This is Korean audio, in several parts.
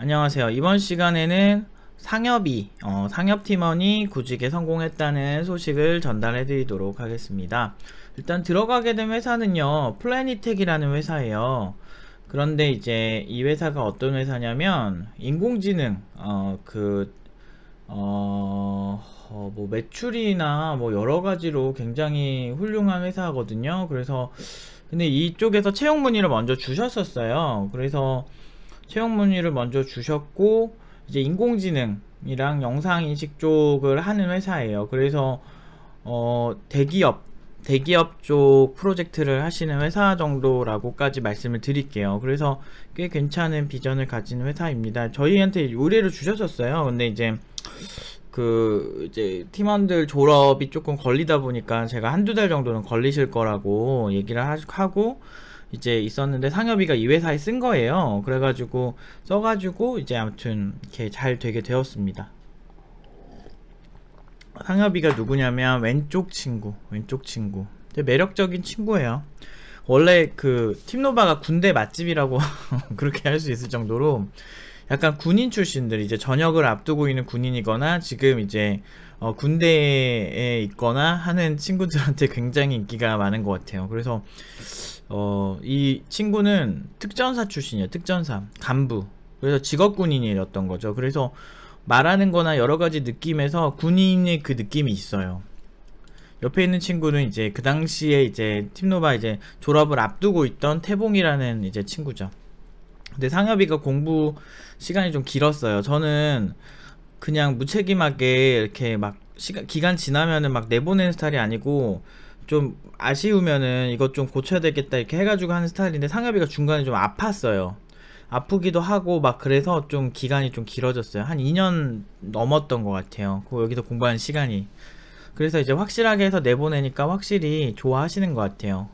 안녕하세요. 이번 시간에는 상엽이, 어, 상엽팀원이 구직에 성공했다는 소식을 전달해 드리도록 하겠습니다. 일단 들어가게 된 회사는요, 플래닛텍이라는 회사예요. 그런데 이제 이 회사가 어떤 회사냐면, 인공지능, 어, 그, 어, 어, 뭐 매출이나 뭐 여러 가지로 굉장히 훌륭한 회사거든요. 그래서, 근데 이쪽에서 채용문의를 먼저 주셨었어요. 그래서, 채용 문의를 먼저 주셨고 이제 인공지능이랑 영상인식 쪽을 하는 회사예요. 그래서 어, 대기업 대기업 쪽 프로젝트를 하시는 회사 정도라고까지 말씀을 드릴게요. 그래서 꽤 괜찮은 비전을 가진 회사입니다. 저희한테 의뢰를 주셨었어요. 근데 이제 그 이제 팀원들 졸업이 조금 걸리다 보니까 제가 한두 달 정도는 걸리실 거라고 얘기를 하고 이제 있었는데 상엽이가 이 회사에 쓴 거예요. 그래가지고 써가지고 이제 아무튼 이렇게 잘 되게 되었습니다. 상엽이가 누구냐면 왼쪽 친구, 왼쪽 친구. 매력적인 친구예요. 원래 그 팀노바가 군대 맛집이라고 그렇게 할 수 있을 정도로 약간 군인 출신들 이제 전역을 앞두고 있는 군인이거나 지금 이제 어 군대에 있거나 하는 친구들한테 굉장히 인기가 많은 것 같아요. 그래서 어, 이 친구는 특전사 출신이에요. 특전사. 간부. 그래서 직업 군인이었던 거죠. 그래서 말하는 거나 여러 가지 느낌에서 군인의 그 느낌이 있어요. 옆에 있는 친구는 이제 그 당시에 이제 팀노바 이제 졸업을 앞두고 있던 태봉이라는 이제 친구죠. 근데 상엽이가 공부 시간이 좀 길었어요. 저는 그냥 무책임하게 이렇게 막 시간 기간 지나면은 막 내보내는 스타일이 아니고 좀 아쉬우면은 이것 좀 고쳐야 되겠다 이렇게 해가지고 하는 스타일인데 상엽이가 중간에 좀 아팠어요. 아프기도 하고 막 그래서 좀 기간이 좀 길어졌어요. 한 2년 넘었던 것 같아요. 그 여기서 공부하는 시간이. 그래서 이제 확실하게 해서 내보내니까 확실히 좋아하시는 것 같아요.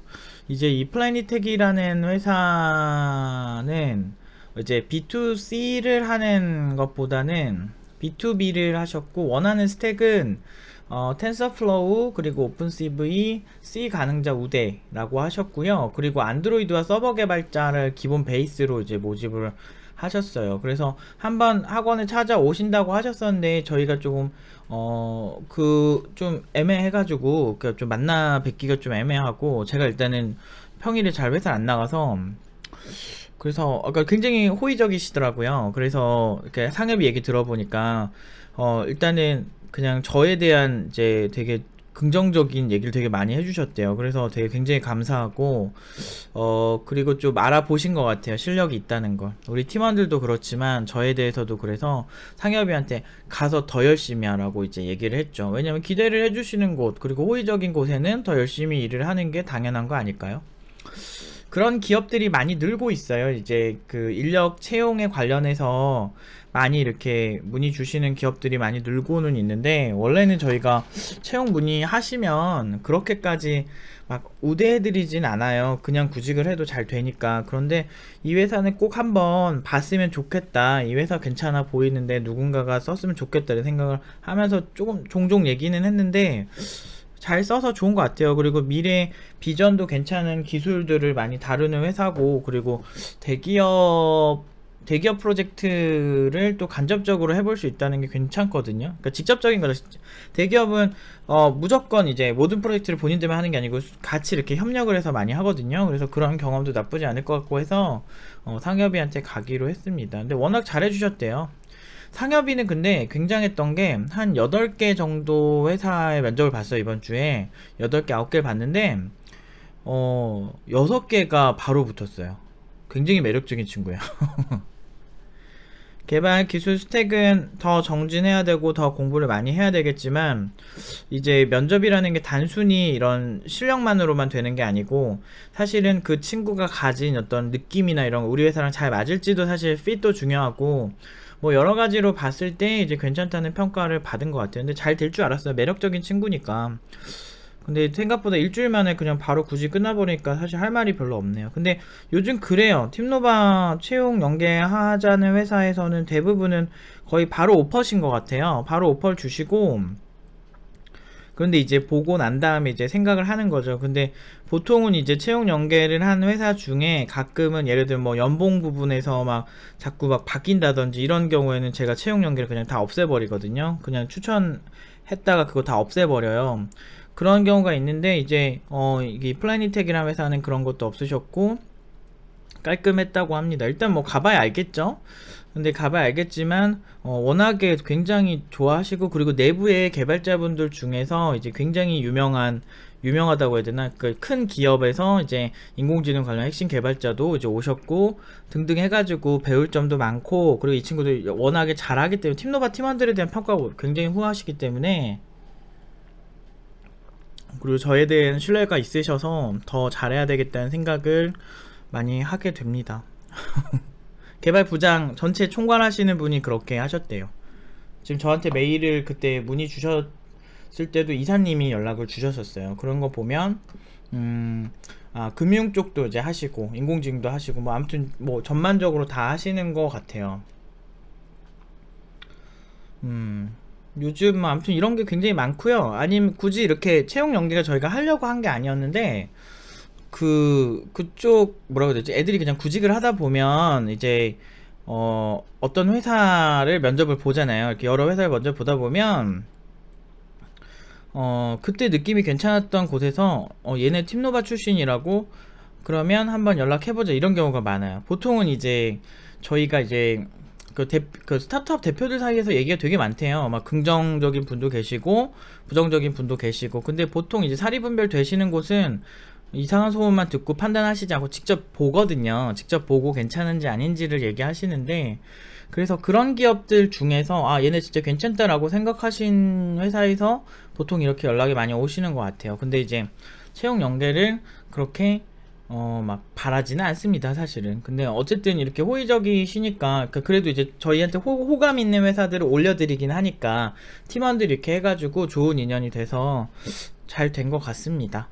이제 이플라이니텍이라는 회사는 이제 B2C를 하는 것보다는 B2B를 하셨고 원하는 스택은 어, 텐서플로우 그리고 오픈CV C 가능자 우대라고 하셨고요. 그리고 안드로이드와 서버 개발자를 기본 베이스로 이제 모집을 하셨어요. 그래서 한번 학원을 찾아오신다고 하셨었는데 저희가 조금 어 그 좀 애매해가지고 그 좀 만나 뵙기가 좀 애매하고 제가 일단은 평일에 잘 회사 안 나가서 그래서 아까 굉장히 호의적이시더라고요. 그래서 이렇게 상엽이 얘기 들어보니까 어 일단은 그냥 저에 대한 이제 되게 긍정적인 얘기를 되게 많이 해주셨대요. 그래서 되게 굉장히 감사하고, 어, 그리고 좀 알아보신 것 같아요. 실력이 있다는 걸. 우리 팀원들도 그렇지만, 저에 대해서도 그래서 상엽이한테 가서 더 열심히 하라고 이제 얘기를 했죠. 왜냐면 기대를 해주시는 곳, 그리고 호의적인 곳에는 더 열심히 일을 하는 게 당연한 거 아닐까요? 그런 기업들이 많이 늘고 있어요. 이제 그 인력 채용에 관련해서 많이 이렇게 문의 주시는 기업들이 많이 늘고는 있는데 원래는 저희가 채용 문의하시면 그렇게까지 막 우대해드리진 않아요. 그냥 구직을 해도 잘 되니까. 그런데 이 회사는 꼭 한번 봤으면 좋겠다. 이 회사 괜찮아 보이는데 누군가가 썼으면 좋겠다는 생각을 하면서 조금 종종 얘기는 했는데 잘 써서 좋은 것 같아요. 그리고 미래 비전도 괜찮은 기술들을 많이 다루는 회사고 그리고 대기업 대기업 프로젝트를 또 간접적으로 해볼 수 있다는 게 괜찮거든요. 그러니까 직접적인 거죠. 대기업은 어, 무조건 이제 모든 프로젝트를 본인들만 하는 게 아니고 같이 이렇게 협력을 해서 많이 하거든요. 그래서 그런 경험도 나쁘지 않을 것 같고 해서 어, 상협이한테 가기로 했습니다. 근데 워낙 잘해주셨대요. 상여비는 근데 굉장했던 게한 8개 정도 회사의 면접을 봤어요 이번 주에 8개 9개를 봤는데 어 6개가 바로 붙었어요 굉장히 매력적인 친구예요 개발 기술 스택은 더 정진해야 되고 더 공부를 많이 해야 되겠지만 이제 면접이라는 게 단순히 이런 실력만으로만 되는 게 아니고 사실은 그 친구가 가진 어떤 느낌이나 이런 우리 회사랑 잘 맞을지도 사실 핏도 중요하고 뭐 여러 가지로 봤을 때 이제 괜찮다는 평가를 받은 것 같아요. 근데 잘 될 줄 알았어요. 매력적인 친구니까. 근데 생각보다 일주일 만에 그냥 바로 굳이 끝나버리니까 사실 할 말이 별로 없네요. 근데 요즘 그래요. 팀노바 채용 연계하자는 회사에서는 대부분은 거의 바로 오퍼신 것 같아요. 바로 오퍼를 주시고 그런데 이제 보고 난 다음에 이제 생각을 하는 거죠. 근데 보통은 이제 채용 연계를 한 회사 중에 가끔은 예를 들면 뭐 연봉 부분에서 막 자꾸 막 바뀐다든지 이런 경우에는 제가 채용 연계를 그냥 다 없애버리거든요. 그냥 추천했다가 그거 다 없애버려요. 그런 경우가 있는데 이제 어이 플래닛텍이라는 회사는 그런 것도 없으셨고 깔끔했다고 합니다. 일단 뭐 가봐야 알겠죠? 근데 가봐야 알겠지만 어, 워낙에 굉장히 좋아하시고 그리고 내부의 개발자분들 중에서 이제 굉장히 유명한 유명하다고 해야 되나 그 큰 기업에서 이제 인공지능 관련 핵심 개발자도 이제 오셨고 등등 해가지고 배울 점도 많고 그리고 이 친구들 워낙에 잘하기 때문에 팀노바 팀원들에 대한 평가가 굉장히 후하시기 때문에 그리고 저에 대한 신뢰가 있으셔서 더 잘해야 되겠다는 생각을 많이 하게 됩니다. 개발 부장 전체 총괄하시는 분이 그렇게 하셨대요. 지금 저한테 메일을 그때 문의 주셨을 때도 이사님이 연락을 주셨었어요. 그런 거 보면 음, 아, 금융 쪽도 이제 하시고 인공지능도 하시고 뭐 아무튼 뭐 전반적으로 다 하시는 것 같아요. 음, 요즘 뭐 아무튼 이런 게 굉장히 많고요. 아니 굳이 이렇게 채용 연기가 저희가 하려고 한 게 아니었는데 그 그쪽 뭐라고 해야 되지? 애들이 그냥 구직을 하다 보면 이제 어 어떤 회사를 면접을 보잖아요. 이렇게 여러 회사를 먼저 보다 보면 어 그때 느낌이 괜찮았던 곳에서 어 얘네 팀노바 출신이라고 그러면 한번 연락해보자 이런 경우가 많아요. 보통은 이제 저희가 이제 그, 대, 그 스타트업 대표들 사이에서 얘기가 되게 많대요. 막 긍정적인 분도 계시고 부정적인 분도 계시고 근데 보통 이제 사리분별 되시는 곳은 이상한 소문만 듣고 판단하시지 않고 직접 보거든요. 직접 보고 괜찮은지 아닌지를 얘기하시는데 그래서 그런 기업들 중에서 아 얘네 진짜 괜찮다라고 생각하신 회사에서 보통 이렇게 연락이 많이 오시는 것 같아요. 근데 이제 채용 연계를 그렇게 어, 막 바라지는 않습니다, 사실은. 근데 어쨌든 이렇게 호의적이시니까, 그러니까 그래도 이제 저희한테 호, 감 있는 회사들을 올려드리긴 하니까, 팀원들이 이렇게 해가지고 좋은 인연이 돼서 잘 된 것 같습니다.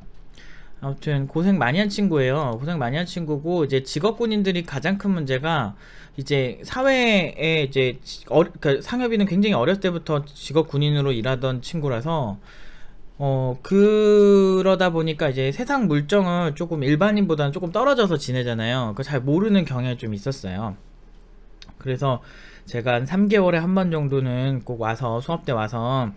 아무튼 고생 많이 한 친구예요. 고생 많이 한 친구고 이제 직업군인들이 가장 큰 문제가 이제 사회에 이제 어, 그러니까 상엽이는 굉장히 어렸을 때부터 직업군인으로 일하던 친구라서 어 그러다 보니까 이제 세상 물정을 조금 일반인보다는 조금 떨어져서 지내잖아요. 그 잘 모르는 경향이 좀 있었어요. 그래서 제가 한 3개월에 한 번 정도는 꼭 와서 수업 때 와서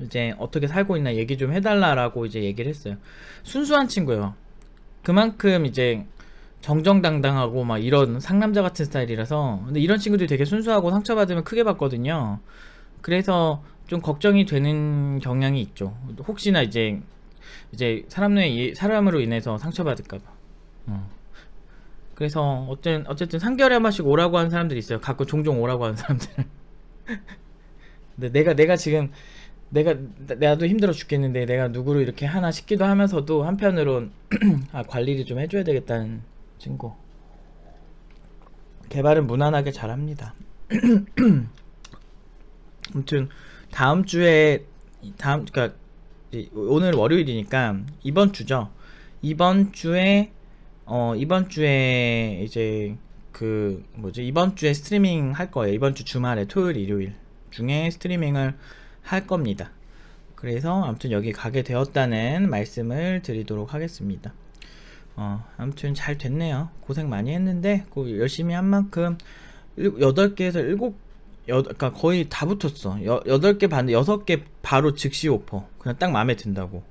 이제 어떻게 살고 있나 얘기 좀 해달라라고 이제 얘기를 했어요. 순수한 친구예요. 그만큼 이제 정정당당하고 막 이런 상남자 같은 스타일이라서 근데 이런 친구들이 되게 순수하고 상처받으면 크게 받거든요. 그래서 좀 걱정이 되는 경향이 있죠. 혹시나 이제 이제 사람의 사람으로 인해서 상처받을까봐. 어. 그래서 어쨌든 어쨌든 상결의 한 번씩 오라고 하는 사람들이 있어요. 가끔 종종 오라고 하는 사람들. 근데 내가 내가 지금 내가 나도 힘들어 죽겠는데 내가 누구를 이렇게 하나 싶기도 하면서도 한편으론 아 관리를 좀 해줘야 되겠다는 친구 개발은 무난하게 잘합니다 아무튼 다음 주에 다음 그러니까 오늘 월요일이니까 이번 주죠 이번 주에 어 이번 주에 이제 그 뭐지 이번 주에 스트리밍 할 거예요 이번 주 주말에 토요일 일요일 중에 스트리밍을 할 겁니다. 그래서 아무튼 여기 가게 되었다는 말씀을 드리도록 하겠습니다. 어, 아무튼 잘 됐네요. 고생 많이 했는데 그 열심히 한 만큼 8개에서 7 여, 그니까 거의 다 붙었어. 여, 8개 반, 6개 바로 즉시 오퍼. 그냥 딱 마음에 든다고.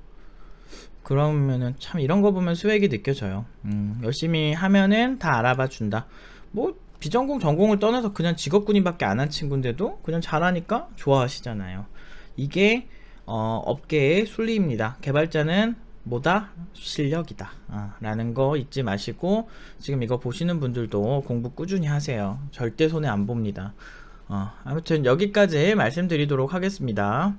그러면은 참 이런 거 보면 수액이 느껴져요. 음, 열심히 하면은 다 알아봐 준다. 뭐 비전공 전공을 떠나서 그냥 직업군인밖에 안 한 친구인데도 그냥 잘하니까 좋아하시잖아요. 이게 어, 업계의 순리입니다. 개발자는 뭐다? 실력이다. 아, 라는 거 잊지 마시고 지금 이거 보시는 분들도 공부 꾸준히 하세요. 절대 손해 안 봅니다. 어, 아무튼 여기까지 말씀드리도록 하겠습니다.